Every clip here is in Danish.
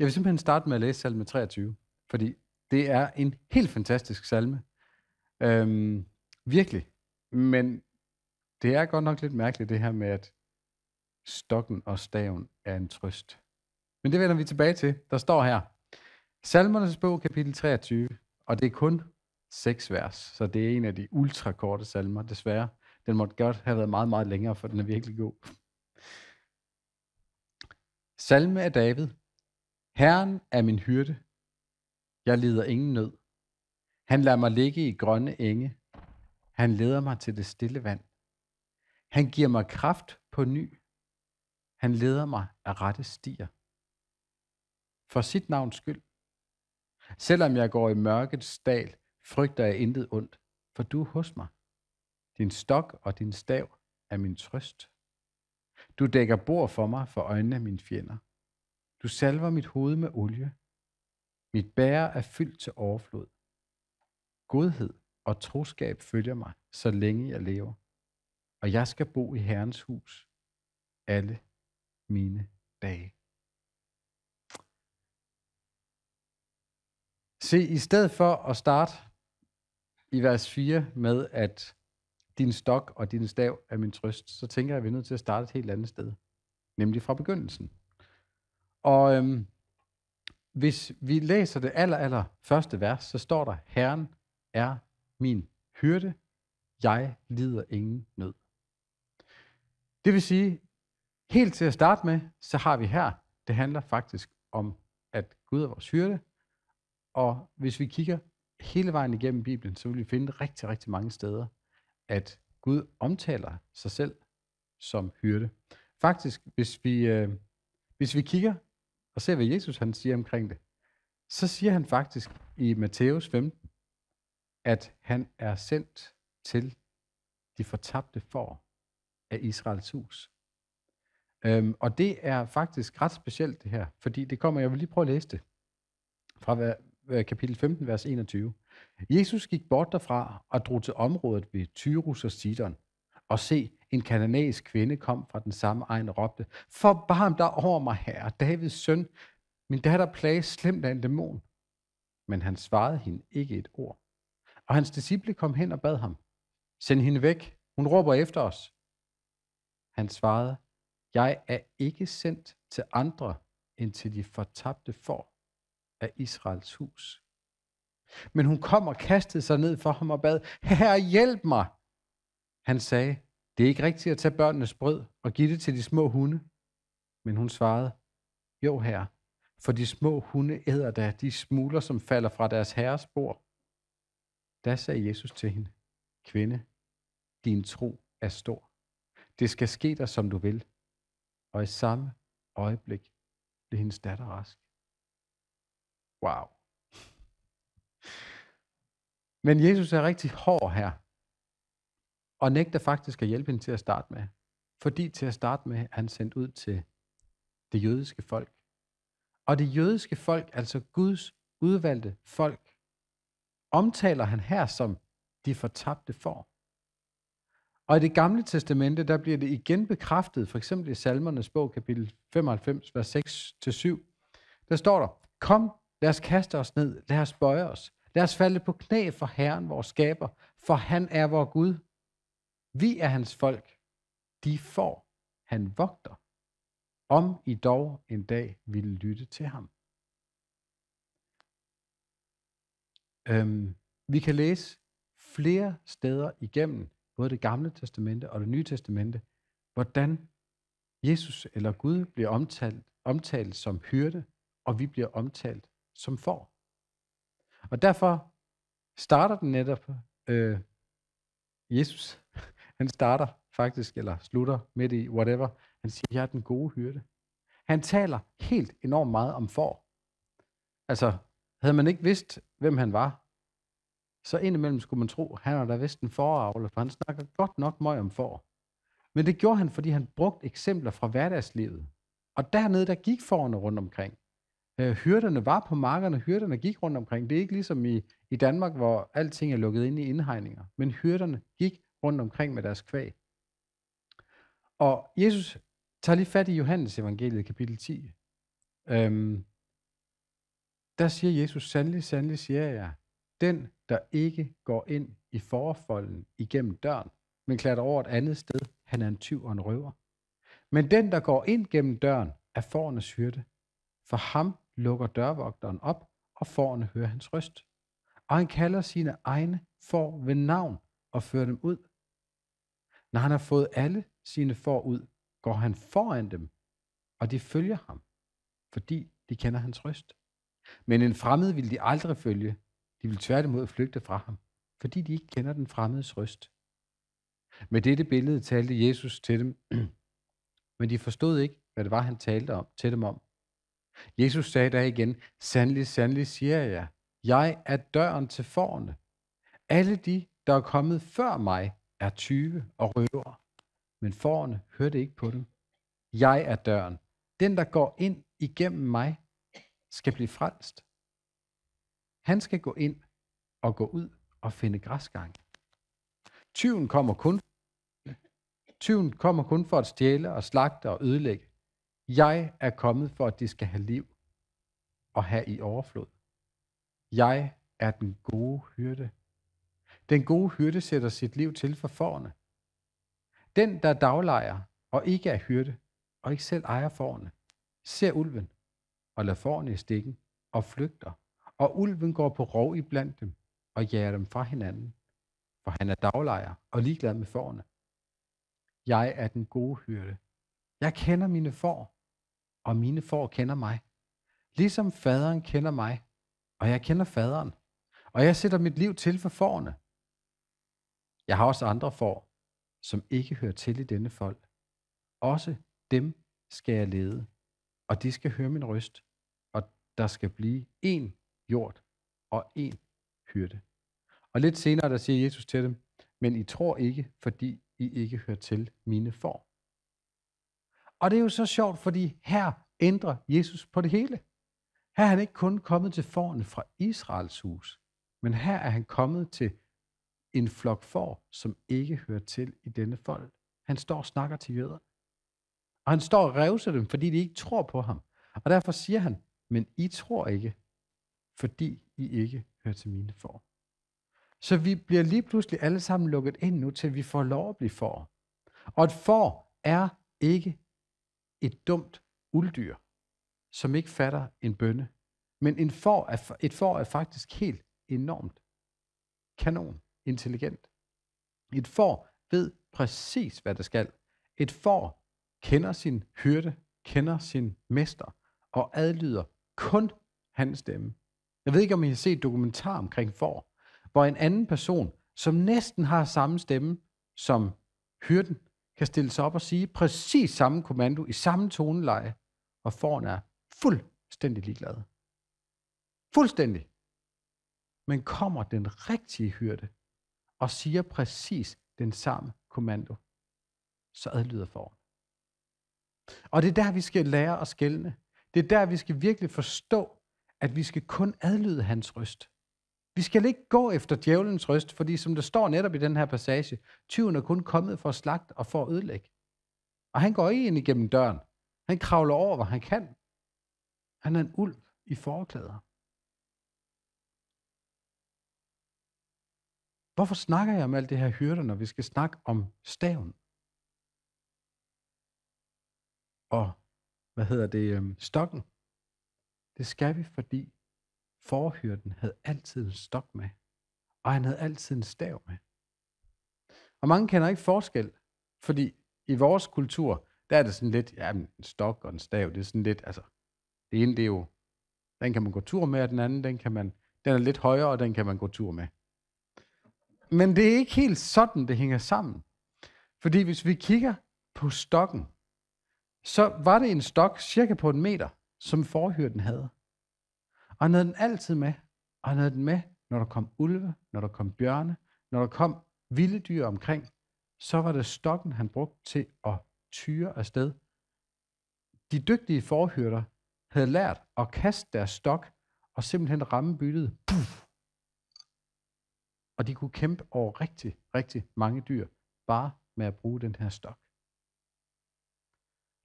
Jeg vil simpelthen starte med at læse salme 23, fordi det er en helt fantastisk salme. Øhm, virkelig. Men det er godt nok lidt mærkeligt det her med, at stokken og staven er en trøst. Men det vender vi tilbage til. Der står her, Salmernes bog, kapitel 23, og det er kun seks vers, så det er en af de ultrakorte salmer, desværre. Den måtte godt have været meget, meget længere, for den er virkelig god. Salme af David, Herren er min hyrde. Jeg lider ingen nød. Han lader mig ligge i grønne enge. Han leder mig til det stille vand. Han giver mig kraft på ny. Han leder mig af rette stier. For sit navns skyld. Selvom jeg går i mørkets dal, frygter jeg intet ondt, for du er hos mig. Din stok og din stav er min trøst. Du dækker bord for mig for øjnene af mine fjender. Du salver mit hoved med olie. Mit bære er fyldt til overflod. Godhed og troskab følger mig, så længe jeg lever. Og jeg skal bo i Herrens hus alle mine dage. Se, i stedet for at starte i vers 4 med, at din stok og din stav er min trøst, så tænker jeg, at vi er nødt til at starte et helt andet sted, nemlig fra begyndelsen. Og øhm, hvis vi læser det aller, aller første vers, så står der, Herren er min hyrde, jeg lider ingen nød. Det vil sige, helt til at starte med, så har vi her, det handler faktisk om, at Gud er vores hyrde, og hvis vi kigger hele vejen igennem Bibelen, så vil vi finde rigtig, rigtig mange steder, at Gud omtaler sig selv som hyrde. Faktisk, hvis vi, øh, hvis vi kigger og ser, hvad Jesus han siger omkring det, så siger han faktisk i Matthæus 15, at han er sendt til de fortabte for af Israels hus. Øhm, og det er faktisk ret specielt det her, fordi det kommer, jeg vil lige prøve at læse det, fra kapitel 15, vers 21. Jesus gik bort derfra og drog til området ved Tyrus og Sidon, og se, en kananæisk kvinde kom fra den samme egen og råbte, Forbarm dig over mig, herre, Davids søn. Min datter plages slemt af en dæmon. Men han svarede hende ikke et ord. Og hans disciple kom hen og bad ham, Send hende væk, hun råber efter os. Han svarede, Jeg er ikke sendt til andre end til de fortabte for af Israels hus. Men hun kom og kastede sig ned for ham og bad, Herre, hjælp mig! Han sagde, det er ikke rigtigt at tage børnenes brød og give det til de små hunde. Men hun svarede, jo herre, for de små hunde æder da de smuler, som falder fra deres herres bord. Da sagde Jesus til hende, kvinde, din tro er stor. Det skal ske dig, som du vil. Og i samme øjeblik blev hendes datter rask. Wow. Men Jesus er rigtig hård her og nægter faktisk at hjælpe hende til at starte med. Fordi til at starte med han sendt ud til det jødiske folk. Og det jødiske folk, altså Guds udvalgte folk, omtaler han her som de fortabte for. Og i det gamle testamente, der bliver det igen bekræftet, for eksempel i salmernes bog, kapitel 95, vers 6-7, der står der, kom, lad os kaste os ned, lad os bøje os, lad os falde på knæ for Herren, vores skaber, for han er vor Gud, vi er hans folk, de får han vogter, om I dog en dag ville lytte til ham. Øhm, vi kan læse flere steder igennem, både det gamle testamente og det nye testamente, hvordan Jesus eller Gud bliver omtalt, omtalt som hyrde, og vi bliver omtalt som får. Og derfor starter den netop øh, Jesus han starter faktisk, eller slutter midt i whatever. Han siger, jeg er den gode hyrde. Han taler helt enormt meget om for. Altså, havde man ikke vidst, hvem han var, så indimellem skulle man tro, han har da vist en foravle, for han snakker godt nok møg om for. Men det gjorde han, fordi han brugte eksempler fra hverdagslivet. Og dernede, der gik forerne rundt omkring. Øh, hyrderne var på markerne, hyrderne gik rundt omkring. Det er ikke ligesom i, i Danmark, hvor alting er lukket ind i indhegninger. Men hyrderne gik rundt omkring med deres kvæg. Og Jesus tager lige fat i Johannes evangeliet, kapitel 10. Øhm, der siger Jesus, sandelig, sandelig siger jeg, den, der ikke går ind i forfolden igennem døren, men klatrer over et andet sted, han er en tyv og en røver. Men den, der går ind gennem døren, er forernes hyrde. For ham lukker dørvogteren op, og forerne hører hans røst. Og han kalder sine egne for ved navn og fører dem ud når han har fået alle sine får ud, går han foran dem, og de følger ham, fordi de kender hans røst. Men en fremmed vil de aldrig følge. De vil tværtimod flygte fra ham, fordi de ikke kender den fremmedes røst. Med dette billede talte Jesus til dem, men de forstod ikke, hvad det var, han talte om, til dem om. Jesus sagde der igen, sandelig, sandelig siger jeg, jeg er døren til forne. Alle de, der er kommet før mig, er tyve og røver, men forerne hørte ikke på dem. Jeg er døren. Den, der går ind igennem mig, skal blive frelst. Han skal gå ind og gå ud og finde græsgang. Tyven kommer kun Tyven kommer kun for at stjæle og slagte og ødelægge. Jeg er kommet for, at de skal have liv og have i overflod. Jeg er den gode hyrde. Den gode hyrde sætter sit liv til for forne. Den, der daglejer og ikke er hyrde, og ikke selv ejer forne, ser ulven og lader forne i stikken og flygter. Og ulven går på rov i blandt dem og jager dem fra hinanden, for han er daglejer og ligeglad med forne. Jeg er den gode hyrde. Jeg kender mine får, og mine får kender mig. Ligesom faderen kender mig, og jeg kender faderen. Og jeg sætter mit liv til for forne. Jeg har også andre får, som ikke hører til i denne folk. Også dem skal jeg lede, og de skal høre min røst, og der skal blive én jord og én hyrde. Og lidt senere, der siger Jesus til dem, men I tror ikke, fordi I ikke hører til mine får. Og det er jo så sjovt, fordi her ændrer Jesus på det hele. Her er han ikke kun kommet til forne fra Israels hus, men her er han kommet til en flok får, som ikke hører til i denne folk. Han står og snakker til jøder. Og han står og revser dem, fordi de ikke tror på ham. Og derfor siger han, men I tror ikke, fordi I ikke hører til mine får. Så vi bliver lige pludselig alle sammen lukket ind nu, til vi får lov at blive får. Og et får er ikke et dumt ulddyr, som ikke fatter en bønde. Men en får er, et får er faktisk helt enormt kanon intelligent. Et får ved præcis, hvad det skal. Et får kender sin hyrde, kender sin mester og adlyder kun hans stemme. Jeg ved ikke, om I har set dokumentar omkring får, hvor en anden person, som næsten har samme stemme som hyrden, kan stille sig op og sige præcis samme kommando i samme toneleje, og fåren er fuldstændig ligeglad. Fuldstændig. Men kommer den rigtige hyrde, og siger præcis den samme kommando, så adlyder form. Og det er der, vi skal lære at skælne. Det er der, vi skal virkelig forstå, at vi skal kun adlyde hans røst. Vi skal ikke gå efter djævelens røst, fordi som der står netop i den her passage, tyven er kun kommet for at slagte og for at ødelægge. Og han går ikke ind igennem døren. Han kravler over, hvor han kan. Han er en ulv i forklæder. Hvorfor snakker jeg om alt det her hyrder, når vi skal snakke om staven? Og, hvad hedder det, øhm, stokken? Det skal vi, fordi forhyrden havde altid en stok med, og han havde altid en stav med. Og mange kender ikke forskel, fordi i vores kultur, der er det sådan lidt, ja, en stok og en stav, det er sådan lidt, altså, det ene, det er jo, den kan man gå tur med, og den anden, den kan man, den er lidt højere, og den kan man gå tur med. Men det er ikke helt sådan, det hænger sammen. Fordi hvis vi kigger på stokken, så var det en stok cirka på en meter, som forhyrden havde. Og han havde den altid med. Og han havde den med, når der kom ulve, når der kom bjørne, når der kom vilde dyr omkring. Så var det stokken, han brugte til at tyre afsted. De dygtige forhyrder havde lært at kaste deres stok og simpelthen ramme byttet. Puff, og de kunne kæmpe over rigtig, rigtig mange dyr, bare med at bruge den her stok.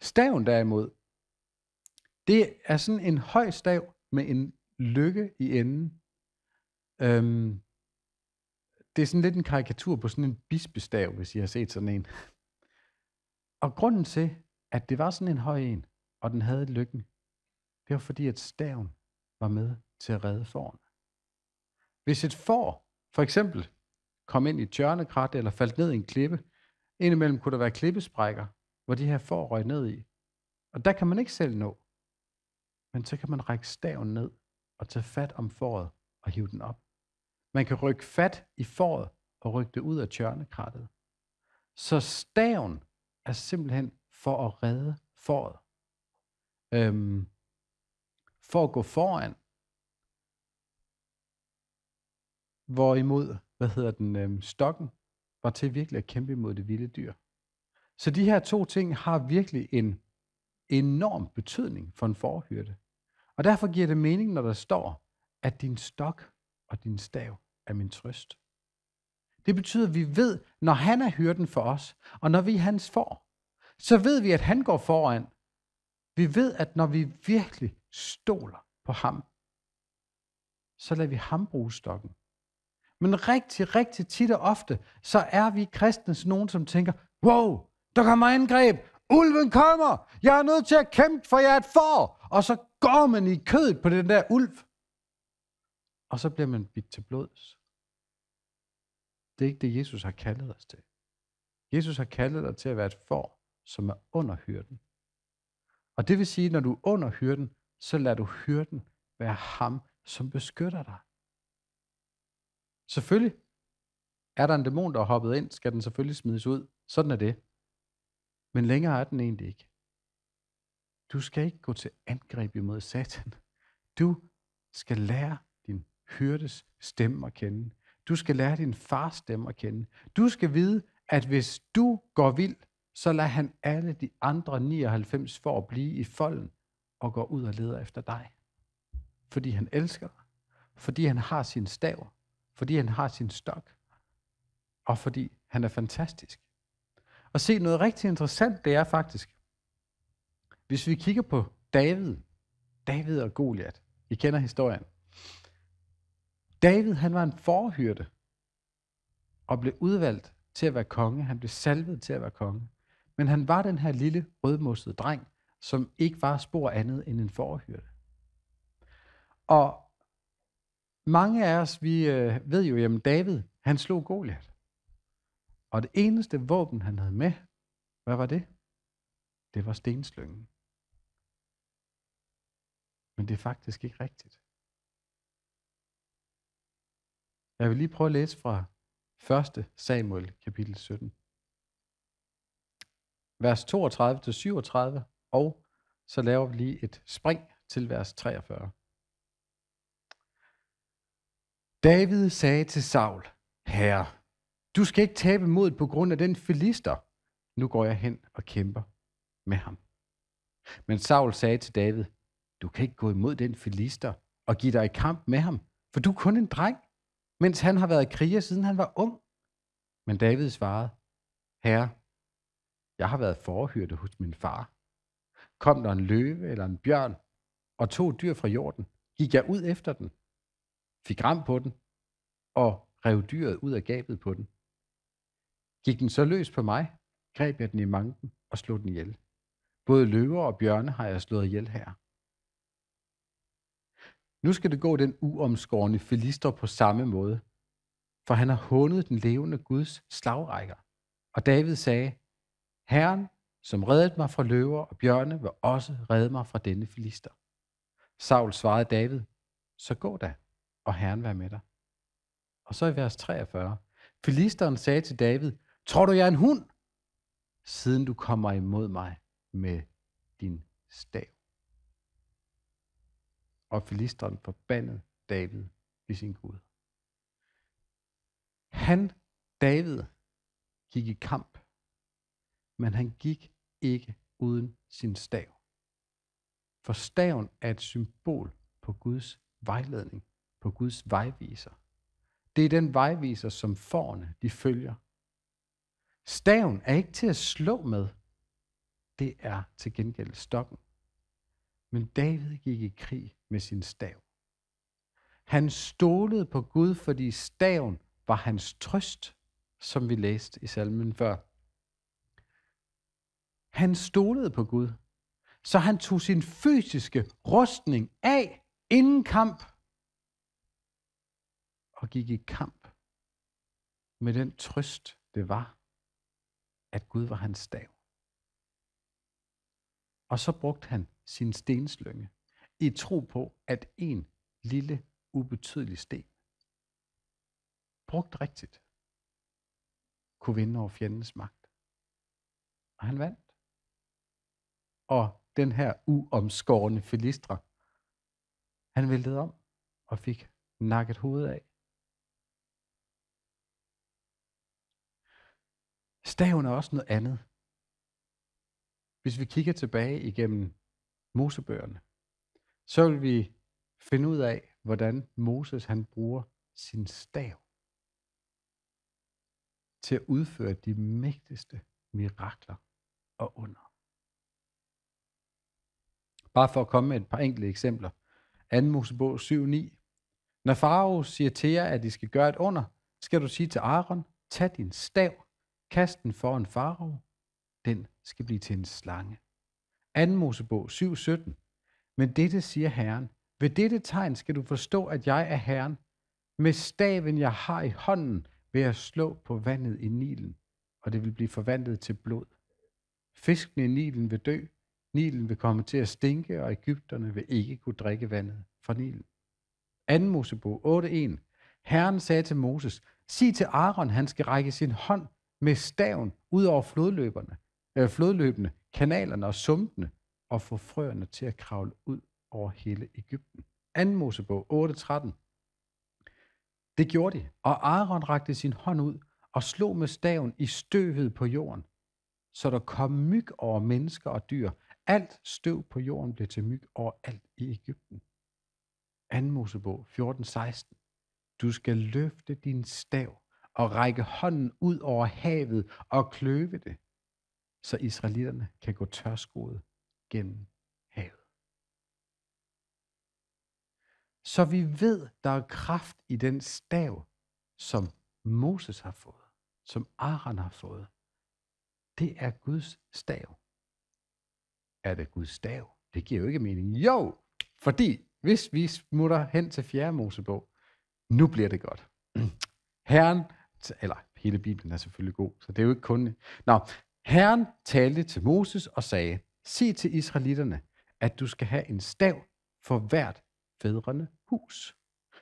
Staven derimod, det er sådan en høj stav med en lykke i enden. Øhm, det er sådan lidt en karikatur på sådan en bispestav, hvis I har set sådan en. Og grunden til, at det var sådan en høj en, og den havde lykken, det var fordi, at staven var med til at redde fårene. Hvis et får for eksempel kom ind i et eller faldt ned i en klippe. Indimellem kunne der være klippesprækker, hvor de her får røg ned i. Og der kan man ikke selv nå. Men så kan man række staven ned og tage fat om fåret og hive den op. Man kan rykke fat i fåret og rykke det ud af tjørnekrattet. Så staven er simpelthen for at redde fåret. Øhm, for at gå foran, Hvorimod, hvad hedder den, øhm, stokken var til virkelig at kæmpe imod det vilde dyr. Så de her to ting har virkelig en enorm betydning for en forhyrte. Og derfor giver det mening, når der står, at din stok og din stav er min trøst. Det betyder, at vi ved, når han er hyrden for os, og når vi er hans for, så ved vi, at han går foran. Vi ved, at når vi virkelig stoler på ham, så lader vi ham bruge stokken. Men rigtig, rigtig tit og ofte, så er vi kristne sådan nogen, som tænker, wow, der kommer angreb, ulven kommer, jeg er nødt til at kæmpe, for jeg er et for. Og så går man i kødet på den der ulv. Og så bliver man bidt til blods. Det er ikke det, Jesus har kaldet os til. Jesus har kaldet dig til at være et for, som er under hyrden. Og det vil sige, når du er under hyrden, så lader du hyrden være ham, som beskytter dig. Selvfølgelig. Er der en dæmon, der er hoppet ind, skal den selvfølgelig smides ud. Sådan er det. Men længere er den egentlig ikke. Du skal ikke gå til angreb imod Satan. Du skal lære din hyrdes stemme at kende. Du skal lære din fars stemme at kende. Du skal vide, at hvis du går vild, så lader han alle de andre 99 for at blive i folden og går ud og leder efter dig. Fordi han elsker dig. Fordi han har sin stav fordi han har sin stok, og fordi han er fantastisk. Og se, noget rigtig interessant det er faktisk, hvis vi kigger på David, David og Goliat, I kender historien. David, han var en forhyrte, og blev udvalgt til at være konge. Han blev salvet til at være konge. Men han var den her lille rødmossede dreng, som ikke var spor andet end en forhyrte. Og mange af os, vi øh, ved jo, jamen David, han slog Goliat. Og det eneste våben, han havde med, hvad var det? Det var stenslyngen. Men det er faktisk ikke rigtigt. Jeg vil lige prøve at læse fra 1. Samuel, kapitel 17. Vers 32-37, og så laver vi lige et spring til vers 43. David sagde til Saul, Herre, du skal ikke tabe mod på grund af den filister. Nu går jeg hen og kæmper med ham. Men Saul sagde til David, du kan ikke gå imod den filister og give dig i kamp med ham, for du er kun en dreng, mens han har været kriger, siden han var ung. Men David svarede, Herre, jeg har været forhyrte hos min far. Kom der en løve eller en bjørn og to dyr fra jorden, gik jeg ud efter den fik ram på den og rev dyret ud af gabet på den. Gik den så løs på mig, greb jeg den i manken og slog den ihjel. Både løver og bjørne har jeg slået ihjel her. Nu skal det gå den uomskårne filister på samme måde, for han har hundet den levende Guds slagrækker. Og David sagde, Herren, som reddede mig fra løver og bjørne, vil også redde mig fra denne filister. Saul svarede David, så gå da og Herren være med dig. Og så i vers 43. Filisteren sagde til David, tror du, jeg er en hund, siden du kommer imod mig med din stav? Og filisteren forbandede David i sin Gud. Han, David, gik i kamp, men han gik ikke uden sin stav. For staven er et symbol på Guds vejledning på Guds vejviser. Det er den vejviser, som forne de følger. Staven er ikke til at slå med. Det er til gengæld stokken. Men David gik i krig med sin stav. Han stolede på Gud, fordi staven var hans trøst, som vi læste i salmen før. Han stolede på Gud, så han tog sin fysiske rustning af inden kamp og gik i kamp med den trøst, det var, at Gud var hans stav. Og så brugte han sin stenslynge i tro på, at en lille, ubetydelig sten, brugt rigtigt, kunne vinde over fjendens magt. Og han vandt. Og den her uomskårende filistre, han væltede om og fik nakket hovedet af Staven er også noget andet. Hvis vi kigger tilbage igennem Mosebøgerne, så vil vi finde ud af, hvordan Moses han bruger sin stav til at udføre de mægtigste mirakler og under. Bare for at komme med et par enkelte eksempler. 2. Mosebog 7.9. Når Farao siger til jer, at I skal gøre et under, skal du sige til Aaron, tag din stav Kast den foran farov, den skal blive til en slange. 2. Mosebog 7:17. Men dette siger Herren, ved dette tegn skal du forstå, at jeg er Herren. Med staven, jeg har i hånden, vil jeg slå på vandet i Nilen, og det vil blive forvandlet til blod. Fiskene i Nilen vil dø, Nilen vil komme til at stinke, og Ægypterne vil ikke kunne drikke vandet fra Nilen. 2. Mosebog 8.1 Herren sagde til Moses, sig til Aaron, han skal række sin hånd med staven ud over flodløberne, øh, flodløbende, kanalerne og sumpene, og få frøerne til at kravle ud over hele Ægypten. 2. Mosebog 8.13. Det gjorde de, og Aaron rakte sin hånd ud og slog med staven i støvet på jorden, så der kom myg over mennesker og dyr. Alt støv på jorden blev til myg overalt i Ægypten. 2. Mosebog 14.16. Du skal løfte din stav og række hånden ud over havet og kløve det, så israelitterne kan gå tørskoet gennem havet. Så vi ved, der er kraft i den stav, som Moses har fået, som Aaron har fået. Det er Guds stav. Er det Guds stav? Det giver jo ikke mening. Jo, fordi hvis vi smutter hen til 4. Mosebog, nu bliver det godt. Herren eller hele Bibelen er selvfølgelig god, så det er jo ikke kun... Nå, Herren talte til Moses og sagde, sig til israelitterne, at du skal have en stav for hvert fædrende hus.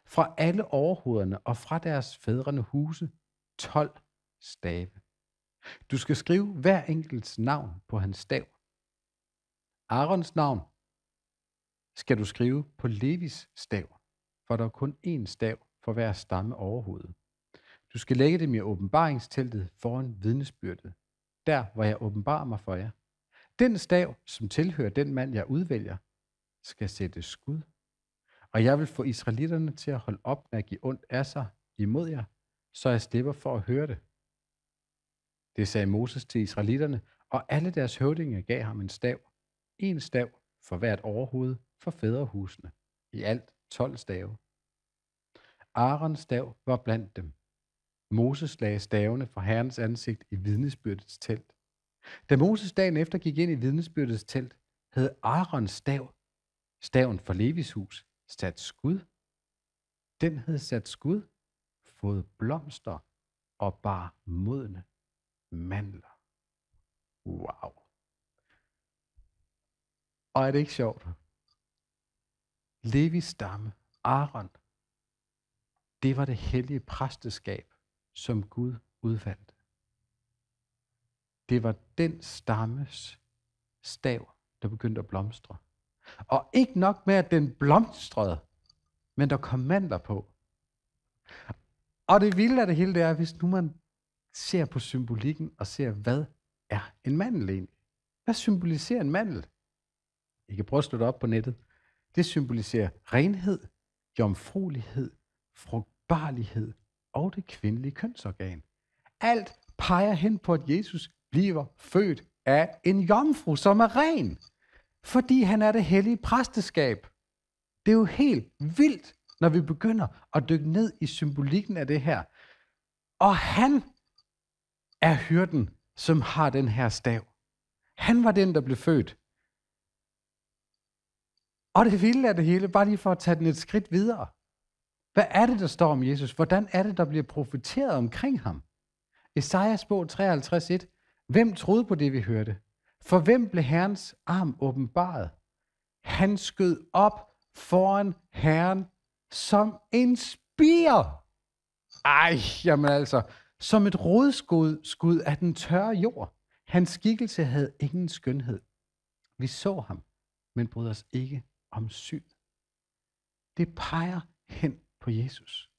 Fra alle overhovederne og fra deres fædrende huse, 12 stave. Du skal skrive hver enkelts navn på hans stav. Arons navn skal du skrive på Levis stav, for der er kun én stav for hver stamme overhovedet. Du skal lægge dem i åbenbaringsteltet foran vidnesbyrdet. Der, hvor jeg åbenbarer mig for jer. Den stav, som tilhører den mand, jeg udvælger, skal sætte skud. Og jeg vil få israelitterne til at holde op med at give ondt af sig imod jer, så jeg slipper for at høre det. Det sagde Moses til israelitterne, og alle deres høvdinge gav ham en stav. En stav for hvert overhoved for fædrehusene. I alt 12 stave. Arons stav var blandt dem. Moses lagde stavene for Herrens ansigt i vidnesbyrdets telt. Da Moses dagen efter gik ind i vidnesbyrdets telt, havde Aarons stav, staven for Levis hus, sat skud. Den havde sat skud, fået blomster og bar modne mandler. Wow. Og er det ikke sjovt? Levis stamme, Aaron, det var det hellige præsteskab, som Gud udvalgte. Det var den stammes stav, der begyndte at blomstre. Og ikke nok med, at den blomstrede, men der kom mandler på. Og det vilde af det hele, det er, hvis nu man ser på symbolikken og ser, hvad er en mandel egentlig? Hvad symboliserer en mandel? I kan prøve at slå det op på nettet. Det symboliserer renhed, jomfruelighed, frugtbarlighed, og det kvindelige kønsorgan. Alt peger hen på, at Jesus bliver født af en jomfru, som er ren, fordi han er det hellige præsteskab. Det er jo helt vildt, når vi begynder at dykke ned i symbolikken af det her. Og han er hyrden, som har den her stav. Han var den, der blev født. Og det vilde af det hele, bare lige for at tage den et skridt videre, hvad er det, der står om Jesus? Hvordan er det, der bliver profeteret omkring ham? Esajas bog 53.1. Hvem troede på det, vi hørte? For hvem blev Herrens arm åbenbaret? Han skød op foran Herren som en spire. Ej, jamen altså, som et rådskud skud af den tørre jord. Hans skikkelse havde ingen skønhed. Vi så ham, men brød os ikke om syn. Det peger hen på Jesus.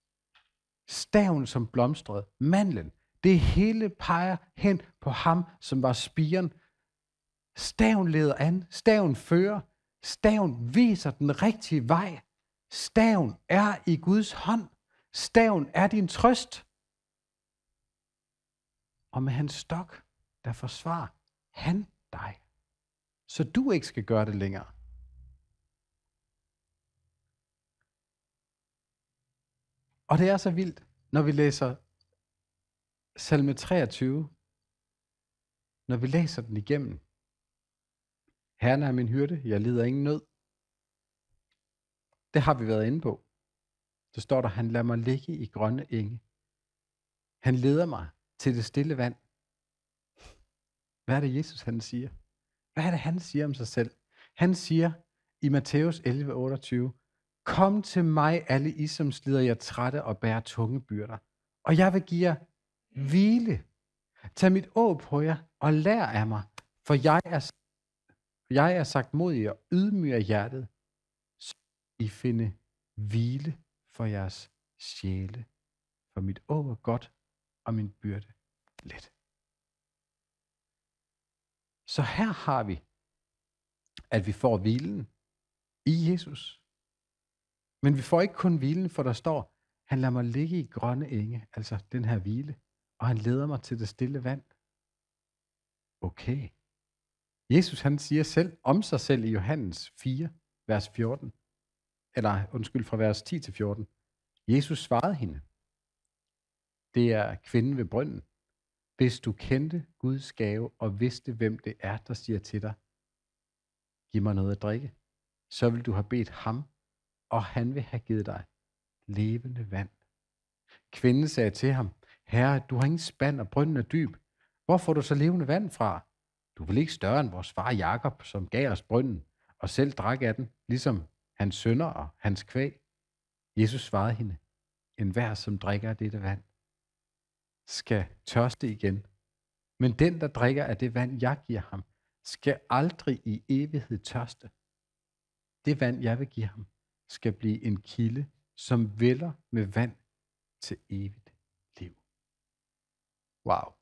Staven, som blomstrede, mandlen, det hele peger hen på ham, som var spiren. Staven leder an, staven fører, staven viser den rigtige vej. Staven er i Guds hånd. Staven er din trøst. Og med hans stok, der forsvarer han dig. Så du ikke skal gøre det længere. Og det er så vildt, når vi læser salme 23, når vi læser den igennem. Herren er min hyrde, jeg lider ingen nød. Det har vi været inde på. Så står der, han lader mig ligge i grønne enge. Han leder mig til det stille vand. Hvad er det, Jesus han siger? Hvad er det, han siger om sig selv? Han siger i Matthæus 11, 28, Kom til mig, alle I, som slider jer trætte og bærer tunge byrder, og jeg vil give jer hvile. Tag mit å på jer og lær af mig, for jeg er, jeg er sagt modig og ydmyg af hjertet, så I finde hvile for jeres sjæle. For mit å er godt, og min byrde let. Så her har vi, at vi får hvilen i Jesus. Men vi får ikke kun hvilen, for der står, han lader mig ligge i grønne enge, altså den her hvile, og han leder mig til det stille vand. Okay. Jesus han siger selv om sig selv i Johannes 4, vers 14, eller undskyld, fra vers 10 til 14. Jesus svarede hende, det er kvinden ved brønden. Hvis du kendte Guds gave og vidste, hvem det er, der siger til dig, giv mig noget at drikke, så vil du have bedt ham, og han vil have givet dig levende vand. Kvinden sagde til ham, Herre, du har ingen spand, og brønden er dyb. Hvor får du så levende vand fra? Du vil ikke større end vores far Jakob, som gav os brønden, og selv drak af den, ligesom hans sønner og hans kvæg. Jesus svarede hende, en hver, som drikker af dette vand, skal tørste igen. Men den, der drikker af det vand, jeg giver ham, skal aldrig i evighed tørste. Det vand, jeg vil give ham, skal blive en kilde, som vælger med vand til evigt liv. Wow.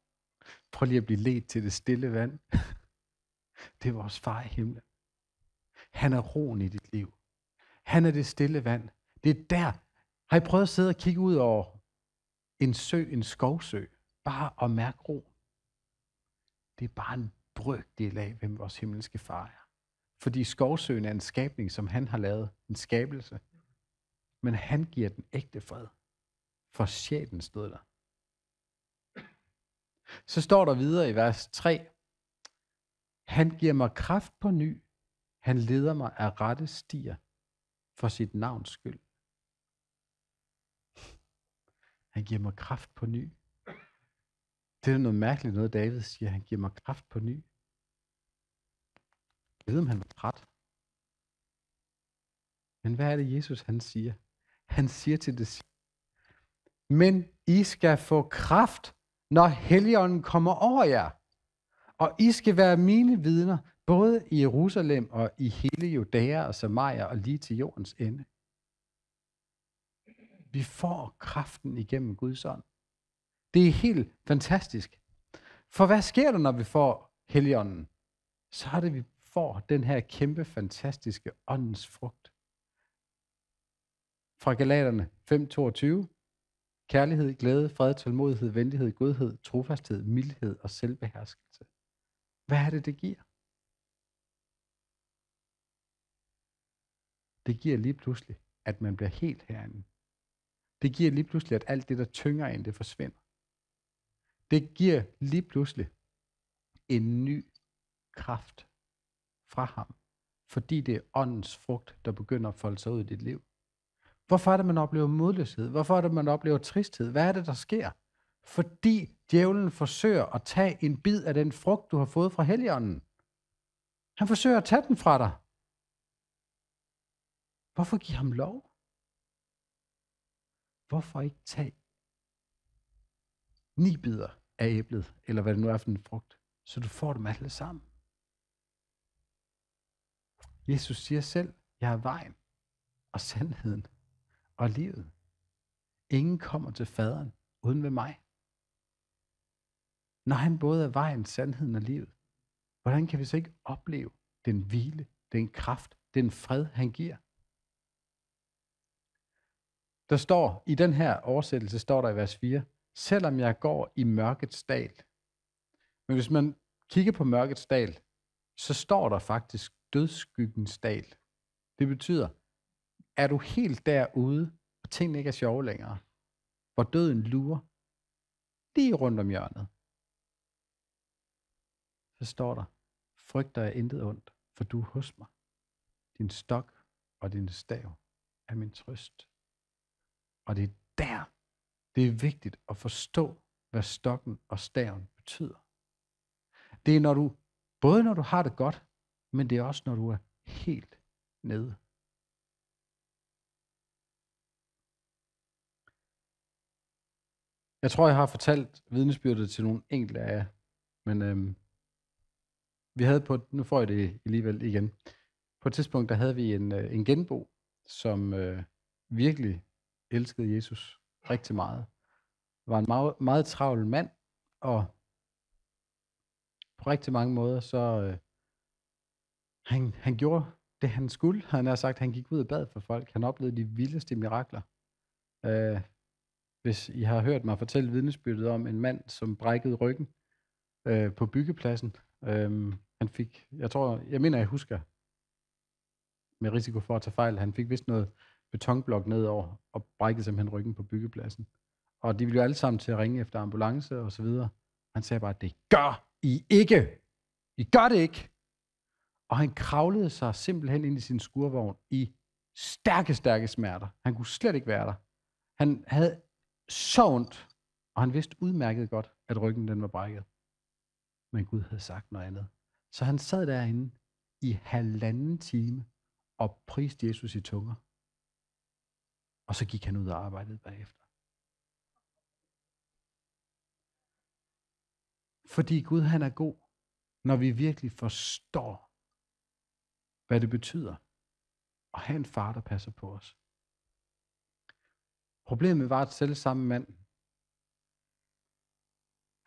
Prøv lige at blive ledt til det stille vand. Det er vores far i himlen. Han er roen i dit liv. Han er det stille vand. Det er der. Har I prøvet at sidde og kigge ud over en sø, en skovsø, bare at mærke ro? Det er bare en brøkdel af, hvem vores himmelske far er. Fordi skovsøen er en skabning, som han har lavet. En skabelse. Men han giver den ægte fred. For sjælen stod der. Så står der videre i vers 3. Han giver mig kraft på ny. Han leder mig af rette stier for sit navns skyld. Han giver mig kraft på ny. Det er noget mærkeligt noget, David siger. Han giver mig kraft på ny. Jeg ved, om han var træt. Men hvad er det, Jesus han siger? Han siger til det men I skal få kraft, når Helligånden kommer over jer. Og I skal være mine vidner, både i Jerusalem og i hele Judæa og Samaria og lige til jordens ende. Vi får kraften igennem Guds ånd. Det er helt fantastisk. For hvad sker der, når vi får Helligånden? Så er det, vi får den her kæmpe, fantastiske åndens frugt. Fra Galaterne 5.22. Kærlighed, glæde, fred, tålmodighed, venlighed, godhed, trofasthed, mildhed og selvbeherskelse. Hvad er det, det giver? Det giver lige pludselig, at man bliver helt herinde. Det giver lige pludselig, at alt det, der tynger en, det forsvinder. Det giver lige pludselig en ny kraft fra ham, fordi det er åndens frugt, der begynder at folde sig ud i dit liv. Hvorfor er det, man oplever modløshed? Hvorfor er det, man oplever tristhed? Hvad er det, der sker? Fordi djævlen forsøger at tage en bid af den frugt, du har fået fra heligånden. Han forsøger at tage den fra dig. Hvorfor give ham lov? Hvorfor ikke tage ni bidder af æblet, eller hvad det nu er for en frugt, så du får dem alle sammen? Jesus siger selv, jeg er vejen og sandheden og livet. Ingen kommer til faderen uden ved mig. Når han både er vejen, sandheden og livet, hvordan kan vi så ikke opleve den hvile, den kraft, den fred, han giver? Der står, i den her oversættelse står der i vers 4, selvom jeg går i mørkets dal. Men hvis man kigger på mørkets dal, så står der faktisk dødsskyggens dal. Det betyder, er du helt derude, og tingene ikke er sjove længere, hvor døden lurer, lige rundt om hjørnet, så står der, frygter dig intet ondt, for du er hos mig. Din stok og din stav er min trøst. Og det er der, det er vigtigt at forstå, hvad stokken og staven betyder. Det er, når du, både når du har det godt, men det er også, når du er helt nede. Jeg tror, jeg har fortalt vidnesbyrdet til nogle enkelte af jer, men øhm, vi havde på, nu får jeg det alligevel igen, på et tidspunkt, der havde vi en, øh, en genbo, som øh, virkelig elskede Jesus rigtig meget. Var en meget, meget travl mand, og på rigtig mange måder, så øh, han, han gjorde det, han skulle, han har sagt. Han gik ud og bad for folk. Han oplevede de vildeste mirakler. Øh, hvis I har hørt mig fortælle vidnesbyrdet om en mand, som brækkede ryggen øh, på byggepladsen. Øh, han fik, jeg tror, jeg mener, jeg husker, med risiko for at tage fejl, han fik vist noget betonblok nedover og brækkede simpelthen ryggen på byggepladsen. Og de ville jo alle sammen til at ringe efter ambulance og så videre. Han sagde bare, det gør I ikke! I gør det ikke! Og han kravlede sig simpelthen ind i sin skurvogn i stærke, stærke smerter. Han kunne slet ikke være der. Han havde så ondt, og han vidste udmærket godt, at ryggen den var brækket. Men Gud havde sagt noget andet. Så han sad derinde i halvanden time og priste Jesus i tunger. Og så gik han ud og arbejdede bagefter. Fordi Gud han er god, når vi virkelig forstår, hvad det betyder at have en far, der passer på os. Problemet var, at selv samme mand,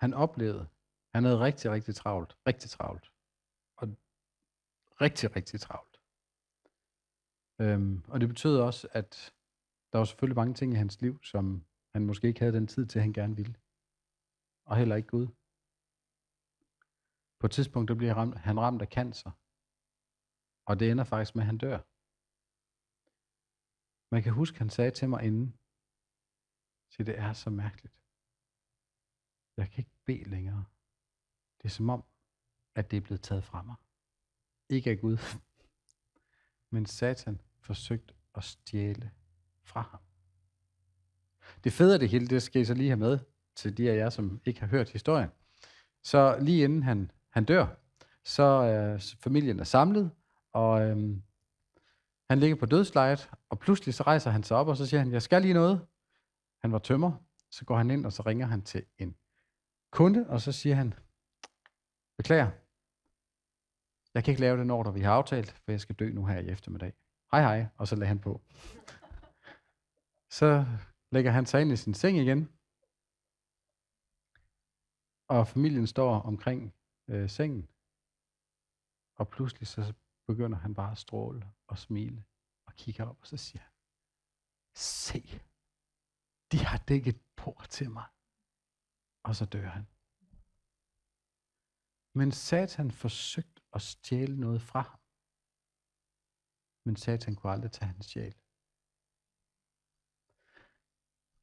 han oplevede, han havde rigtig, rigtig travlt, rigtig travlt, og rigtig, rigtig travlt. Øhm, og det betød også, at der var selvfølgelig mange ting i hans liv, som han måske ikke havde den tid til, han gerne ville. Og heller ikke Gud. På et tidspunkt der bliver han ramt af cancer, og det ender faktisk med, at han dør. Man kan huske, han sagde til mig inden, at det er så mærkeligt. Jeg kan ikke bede længere. Det er som om, at det er blevet taget fra mig. Ikke af Gud, men Satan forsøgte at stjæle fra ham. Det fede af det hele, det skal I så lige have med til de af jer, som ikke har hørt historien. Så lige inden han, han dør, så er familien er samlet, og øhm, han ligger på dødslejet, og pludselig så rejser han sig op, og så siger han, jeg skal lige noget. Han var tømmer, så går han ind, og så ringer han til en kunde, og så siger han, beklager, jeg kan ikke lave den ordre, vi har aftalt, for jeg skal dø nu her i eftermiddag. Hej hej, og så lader han på. Så lægger han sig ind i sin seng igen, og familien står omkring øh, sengen, og pludselig så begynder han bare at stråle og smile og kigger op, og så siger han, se, de har dækket por til mig. Og så dør han. Men Satan forsøgte at stjæle noget fra ham. Men Satan kunne aldrig tage hans sjæl.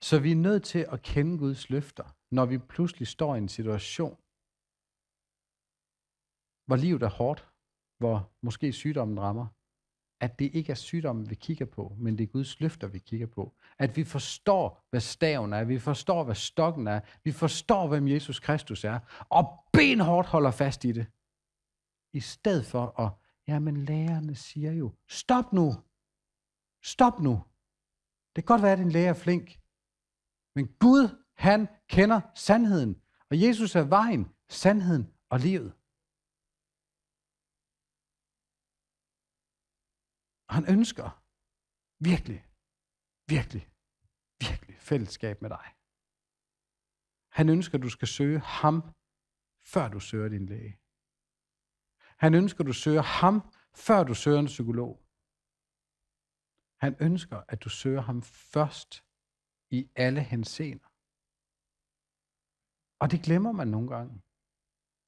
Så vi er nødt til at kende Guds løfter, når vi pludselig står i en situation, hvor livet er hårdt, hvor måske sygdommen rammer, at det ikke er sygdommen, vi kigger på, men det er Guds løfter, vi kigger på. At vi forstår, hvad staven er, vi forstår, hvad stokken er, vi forstår, hvem Jesus Kristus er, og benhårdt holder fast i det. I stedet for at, jamen lærerne siger jo, stop nu, stop nu. Det kan godt være, at din lærer er flink, men Gud, han kender sandheden, og Jesus er vejen, sandheden og livet. Og han ønsker virkelig, virkelig, virkelig fællesskab med dig. Han ønsker, at du skal søge ham, før du søger din læge. Han ønsker, at du søger ham, før du søger en psykolog. Han ønsker, at du søger ham først i alle henseender. Og det glemmer man nogle gange.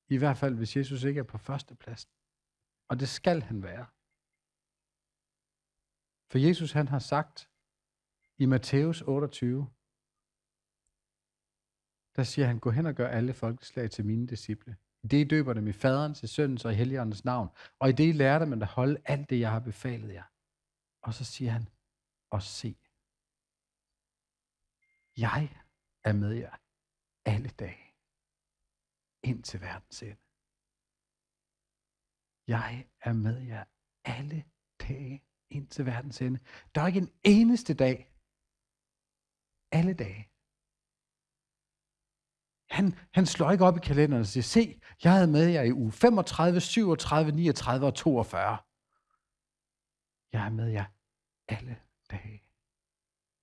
I hvert fald, hvis Jesus ikke er på første plads. Og det skal han være. For Jesus han har sagt i Matthæus 28, der siger han, gå hen og gør alle folkeslag til mine disciple. I det I døber dem i faderens, i søndens og i helligåndens navn. Og i det I lærer dem at holde alt det, jeg har befalet jer. Og så siger han, og se, jeg er med jer alle dage, ind til verdens ende. Jeg er med jer alle dage ind til verdens ende. Der er ikke en eneste dag. Alle dage. Han, han slår ikke op i kalenderen og siger, se, jeg havde med jer i uge 35, 37, 39 og 42. Jeg er med jer alle dage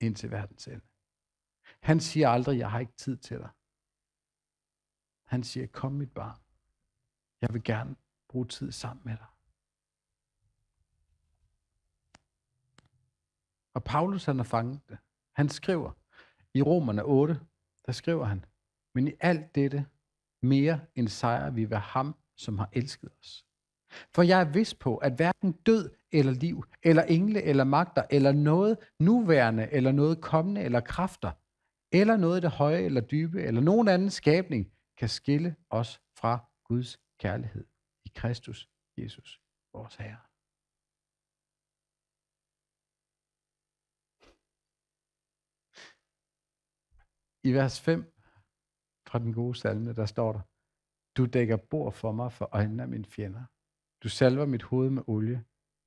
ind til verdens ende. Han siger aldrig, jeg har ikke tid til dig. Han siger, kom mit barn, jeg vil gerne bruge tid sammen med dig. Og Paulus, han har fanget det. Han skriver i Romerne 8, der skriver han, men i alt dette mere end sejrer vi ved ham, som har elsket os. For jeg er vist på, at hverken død eller liv, eller engle eller magter, eller noget nuværende, eller noget kommende, eller kræfter, eller noget i det høje eller dybe, eller nogen anden skabning, kan skille os fra Guds kærlighed i Kristus Jesus, vores Herre. I vers 5 fra den gode salme, der står der, du dækker bord for mig for øjnene af mine fjender. Du salver mit hoved med olie.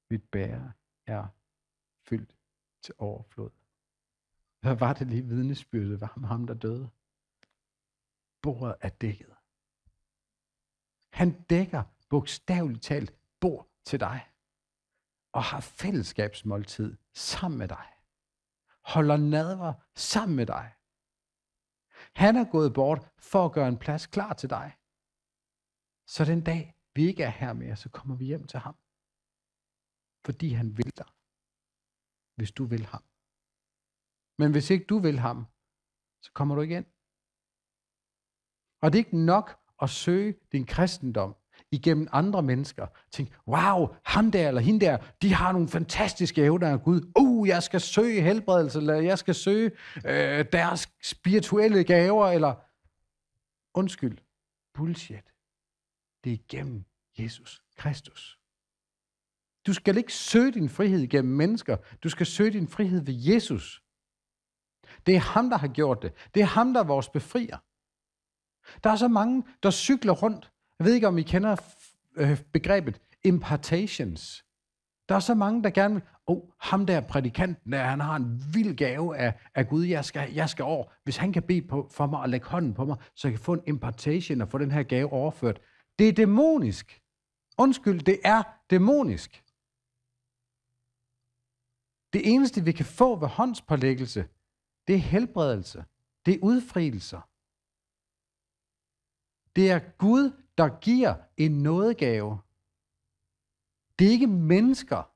Mit bære er fyldt til overflod. Hvad var det lige vidnesbyrdet var med ham, der døde? Bordet er dækket. Han dækker bogstaveligt talt bord til dig og har fællesskabsmåltid sammen med dig. Holder nadver sammen med dig. Han er gået bort for at gøre en plads klar til dig. Så den dag, vi ikke er her mere, så kommer vi hjem til ham. Fordi han vil dig, hvis du vil ham. Men hvis ikke du vil ham, så kommer du ikke ind. Og det er ikke nok at søge din kristendom igennem andre mennesker. Tænk, wow, ham der eller hende der, de har nogle fantastiske evner af Gud. Uh, jeg skal søge helbredelse, eller jeg skal søge øh, deres spirituelle gaver, eller undskyld, bullshit. Det er igennem Jesus Kristus. Du skal ikke søge din frihed gennem mennesker. Du skal søge din frihed ved Jesus. Det er ham, der har gjort det. Det er ham, der er vores befrier. Der er så mange, der cykler rundt jeg ved ikke, om I kender øh, begrebet impartations. Der er så mange, der gerne vil, åh, oh, ham der prædikanten der, han har en vild gave af, af Gud, jeg skal, jeg skal over. Hvis han kan bede på, for mig og lægge hånden på mig, så jeg kan få en impartation og få den her gave overført. Det er dæmonisk. Undskyld, det er dæmonisk. Det eneste, vi kan få ved håndspålæggelse, det er helbredelse. Det er udfrielser. Det er Gud, der giver en nådegave. Det er ikke mennesker.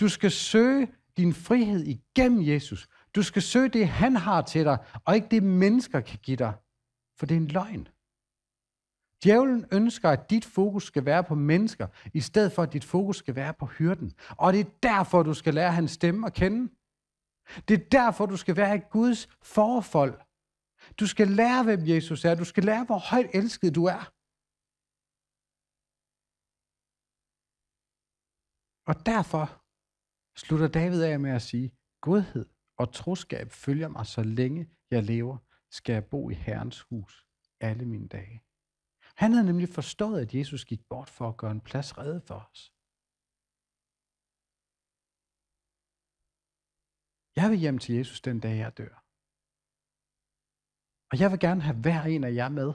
Du skal søge din frihed igennem Jesus. Du skal søge det, han har til dig, og ikke det, mennesker kan give dig. For det er en løgn. Djævlen ønsker, at dit fokus skal være på mennesker, i stedet for, at dit fokus skal være på hyrden. Og det er derfor, du skal lære hans stemme at kende. Det er derfor, du skal være i Guds forfold. Du skal lære, hvem Jesus er. Du skal lære, hvor højt elsket du er. Og derfor slutter David af med at sige, Godhed og troskab følger mig, så længe jeg lever, skal jeg bo i Herrens hus alle mine dage. Han havde nemlig forstået, at Jesus gik bort for at gøre en plads redde for os. Jeg vil hjem til Jesus den dag, jeg dør. Og jeg vil gerne have hver en af jer med.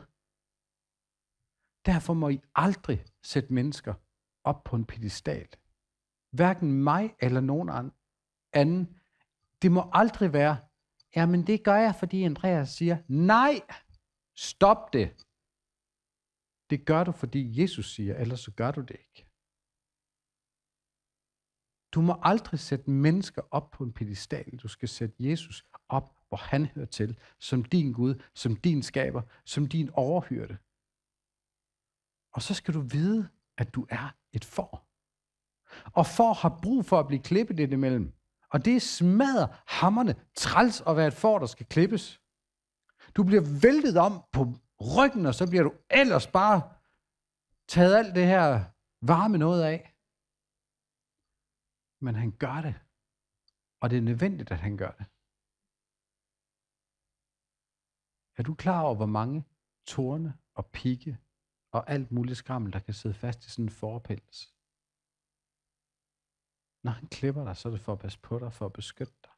Derfor må I aldrig sætte mennesker op på en pedestal. Hverken mig eller nogen anden. Det må aldrig være, ja, men det gør jeg, fordi Andreas siger, nej, stop det. Det gør du, fordi Jesus siger, ellers så gør du det ikke. Du må aldrig sætte mennesker op på en pedestal. Du skal sætte Jesus op hvor han hører til, som din Gud, som din skaber, som din overhyrde. Og så skal du vide, at du er et får. Og får har brug for at blive klippet ind imellem. Og det smadrer hammerne træls at være et får, der skal klippes. Du bliver væltet om på ryggen, og så bliver du ellers bare taget alt det her varme noget af. Men han gør det. Og det er nødvendigt, at han gør det. Er du klar over, hvor mange torne og pigge og alt muligt skrammel, der kan sidde fast i sådan en forpels? Når han klipper dig, så er det for at passe på dig, for at beskytte dig.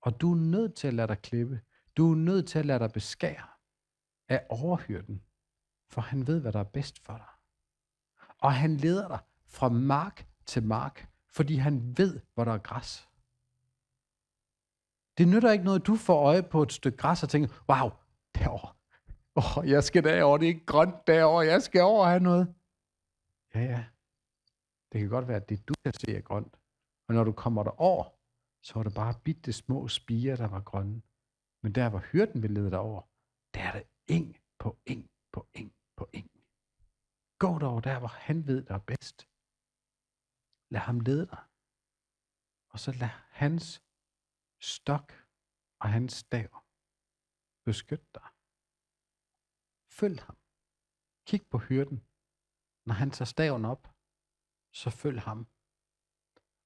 Og du er nødt til at lade dig klippe. Du er nødt til at lade dig beskære af overhyrden, for han ved, hvad der er bedst for dig. Og han leder dig fra mark til mark, fordi han ved, hvor der er græs. Det nytter ikke noget, du får øje på et stykke græs og tænker, wow, derovre. Oh, jeg skal derover, det er ikke grønt derover, jeg skal over og have noget. Ja, ja. Det kan godt være, at det du kan se er grønt. Og når du kommer derover, så var det bare bitte små spiger, der var grønne. Men der, hvor hyrden vil lede dig over, der er det eng på eng på eng på eng. Gå derover der, hvor han ved dig bedst. Lad ham lede dig. Og så lad hans stok og hans stav. Beskyt dig. Følg ham. Kig på hyrden. Når han tager staven op, så følg ham.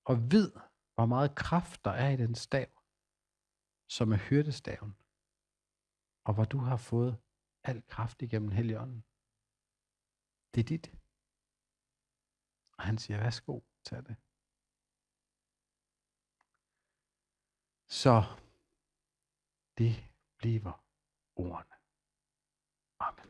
Og vid, hvor meget kraft der er i den stav, som er hyrdestaven, og hvor du har fået al kraft igennem Helligånden. Det er dit. Og han siger, værsgo, tag det. Så det bliver ordene. Amen.